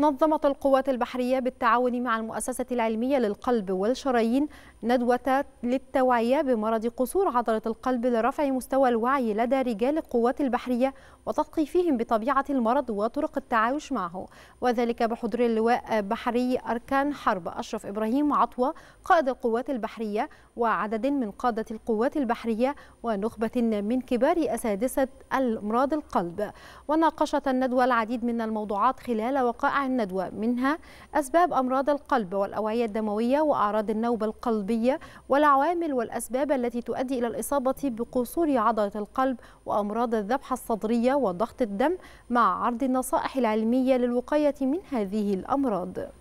نظمت القوات البحرية بالتعاون مع المؤسسة العلمية للقلب والشرايين ندوة للتوعية بمرض قصور عضلة القلب لرفع مستوى الوعي لدى رجال القوات البحرية وتثقيفهم بطبيعة المرض وطرق التعايش معه وذلك بحضور اللواء بحري أركان حرب أشرف إبراهيم عطوة قائد القوات البحرية وعدد من قادة القوات البحرية ونخبة من كبار أساتذة الأمراض القلب وناقشت الندوة العديد من الموضوعات خلال وقائع الندوة منها أسباب أمراض القلب والأوعية الدموية وأعراض النوبة القلبية والعوامل والأسباب التي تؤدي إلى الإصابة بقصور عضلة القلب وأمراض الذبحة الصدرية وضغط الدم مع عرض النصائح العلمية للوقاية من هذه الأمراض